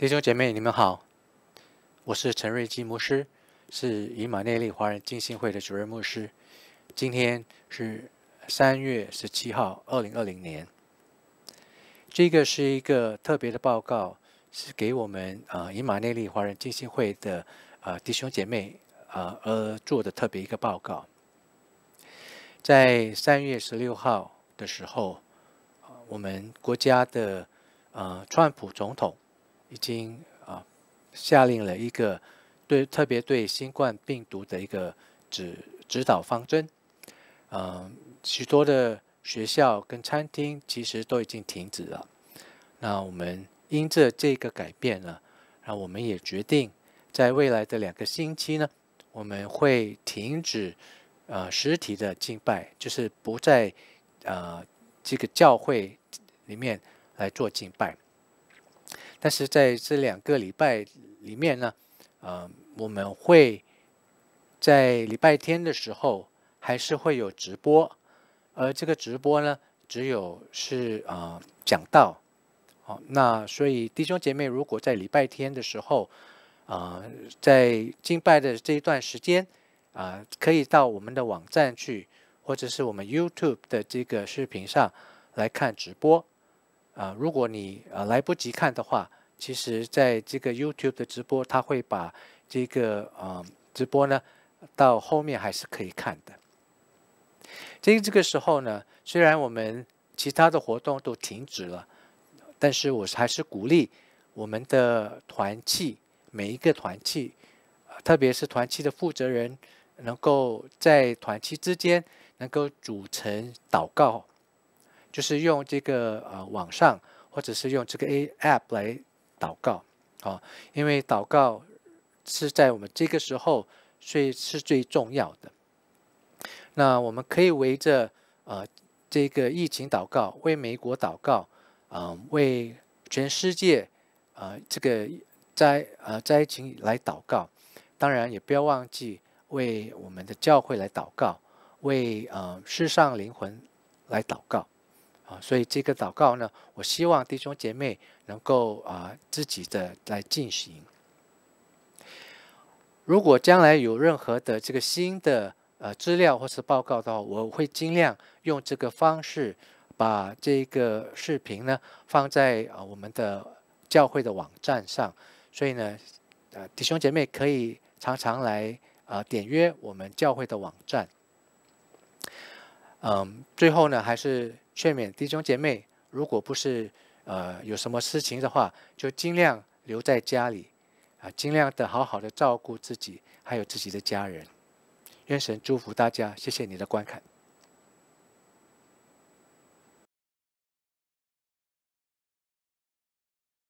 弟兄姐妹，你们好，我是陈瑞基牧师，是以马内利华人敬信会的主任牧师。今天是三月十七号，二零二零年。这个是一个特别的报告，是给我们啊，以马内利华人敬信会的啊，弟兄姐妹啊，呃，做的特别一个报告。在三月十六号的时候，我们国家的啊，川普总统。已经啊，下令了一个对特别对新冠病毒的一个指指导方针，嗯，许多的学校跟餐厅其实都已经停止了。那我们因着这个改变呢，啊，我们也决定在未来的两个星期呢，我们会停止呃实体的敬拜，就是不在呃这个教会里面来做敬拜。但是在这两个礼拜里面呢，呃，我们会在礼拜天的时候还是会有直播，而这个直播呢，只有是啊讲到。好，那所以弟兄姐妹，如果在礼拜天的时候，啊，在敬拜的这一段时间，啊，可以到我们的网站去，或者是我们 YouTube 的这个视频上来看直播。啊，如果你呃来不及看的话，其实在这个 YouTube 的直播，他会把这个啊直播呢到后面还是可以看的。所以这个时候呢，虽然我们其他的活动都停止了，但是我还是鼓励我们的团契，每一个团契，特别是团契的负责人，能够在团契之间能够组成祷告。就是用这个呃网上，或者是用这个 A App 来祷告，啊，因为祷告是在我们这个时候，所以是最重要的。那我们可以围着呃这个疫情祷告，为美国祷告，嗯，为全世界呃这个灾呃灾情来祷告。当然也不要忘记为我们的教会来祷告，为呃世上灵魂来祷告。啊，所以这个祷告呢，我希望弟兄姐妹能够啊，自己的来进行。如果将来有任何的这个新的呃资料或是报告的话，我会尽量用这个方式把这个视频呢放在啊我们的教会的网站上。所以呢，呃弟兄姐妹可以常常来啊点约我们教会的网站。嗯，最后呢，还是劝勉弟兄姐妹，如果不是呃有什么事情的话，就尽量留在家里，啊，尽量的好好的照顾自己，还有自己的家人。愿神祝福大家，谢谢你的观看。